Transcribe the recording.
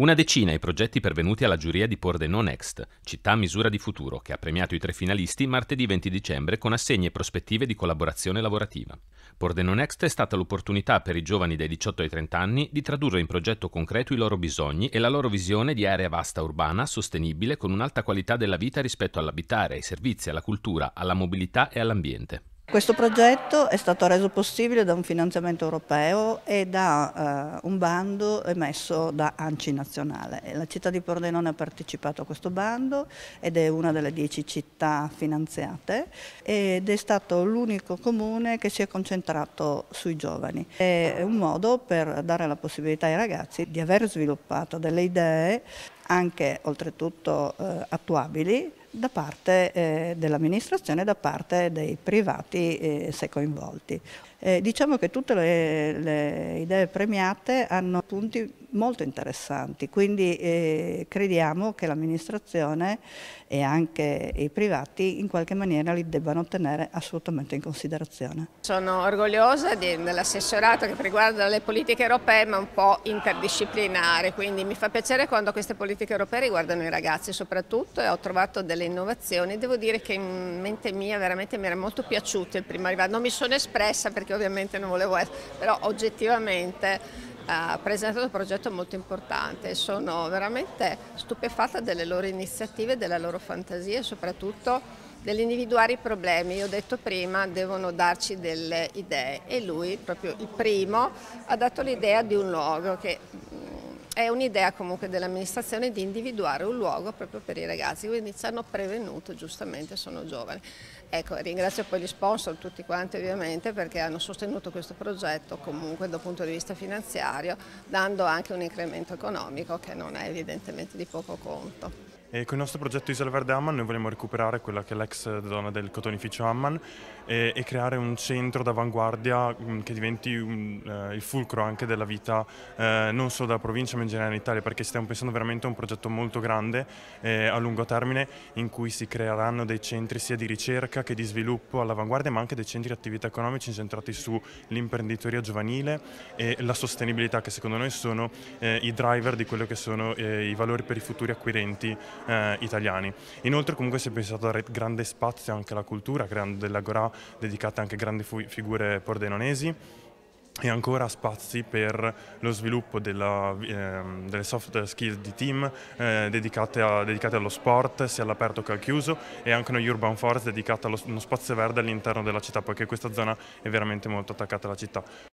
Una decina i progetti pervenuti alla giuria di Pordenone Next, città a misura di futuro, che ha premiato i tre finalisti martedì 20 dicembre con assegni e prospettive di collaborazione lavorativa. Pordenone Next è stata l'opportunità per i giovani dai 18 ai 30 anni di tradurre in progetto concreto i loro bisogni e la loro visione di area vasta urbana, sostenibile, con un'alta qualità della vita rispetto all'abitare, ai servizi, alla cultura, alla mobilità e all'ambiente. Questo progetto è stato reso possibile da un finanziamento europeo e da uh, un bando emesso da ANCI Nazionale. La città di Pordenone ha partecipato a questo bando ed è una delle dieci città finanziate ed è stato l'unico comune che si è concentrato sui giovani. È un modo per dare la possibilità ai ragazzi di aver sviluppato delle idee anche oltretutto eh, attuabili da parte eh, dell'amministrazione e da parte dei privati eh, se coinvolti. Eh, diciamo che tutte le, le idee premiate hanno punti molto interessanti, quindi eh, crediamo che l'amministrazione e anche i privati in qualche maniera li debbano tenere assolutamente in considerazione. Sono orgogliosa dell'assessorato che riguarda le politiche europee ma un po' interdisciplinare, quindi mi fa piacere quando queste politiche europee riguardano i ragazzi soprattutto e ho trovato delle innovazioni, devo dire che in mente mia veramente mi era molto piaciuto il primo arrivato, non mi sono espressa perché ovviamente non volevo essere, però oggettivamente ha presentato un progetto molto importante. Sono veramente stupefatta delle loro iniziative, della loro fantasia e soprattutto dell'individuare i problemi. Io ho detto prima, devono darci delle idee e lui, proprio il primo, ha dato l'idea di un luogo che è un'idea comunque dell'amministrazione di individuare un luogo proprio per i ragazzi, quindi ci hanno prevenuto giustamente, sono giovani. Ecco, ringrazio poi gli sponsor, tutti quanti ovviamente, perché hanno sostenuto questo progetto comunque dal punto di vista finanziario, dando anche un incremento economico che non è evidentemente di poco conto. E con il nostro progetto Isla Verde Amman noi vogliamo recuperare quella che è l'ex donna del cotonificio Amman e, e, creare un centro d'avanguardia mm, che diventi un, uh, il fulcro anche della vita uh, non solo della provincia ma in generale in Italia perché stiamo pensando veramente a un progetto molto grande eh, a lungo termine in cui si creeranno dei centri sia di ricerca che di sviluppo all'avanguardia ma anche dei centri di attività economici incentrati sull'imprenditoria giovanile e la sostenibilità che secondo noi sono eh, i driver di quello che sono eh, i valori per i futuri acquirenti eh, italiani. Inoltre comunque si è pensato a dare grande spazio anche alla cultura creando dell'agorà dedicata anche a grandi figure pordenonesi e ancora spazi per lo sviluppo della, eh, delle soft skills di team eh, dedicate, a, dedicate, allo sport, sia all'aperto che al chiuso, e anche una urban forest dedicata allo uno spazio verde all'interno della città, poiché questa zona è veramente molto attaccata alla città.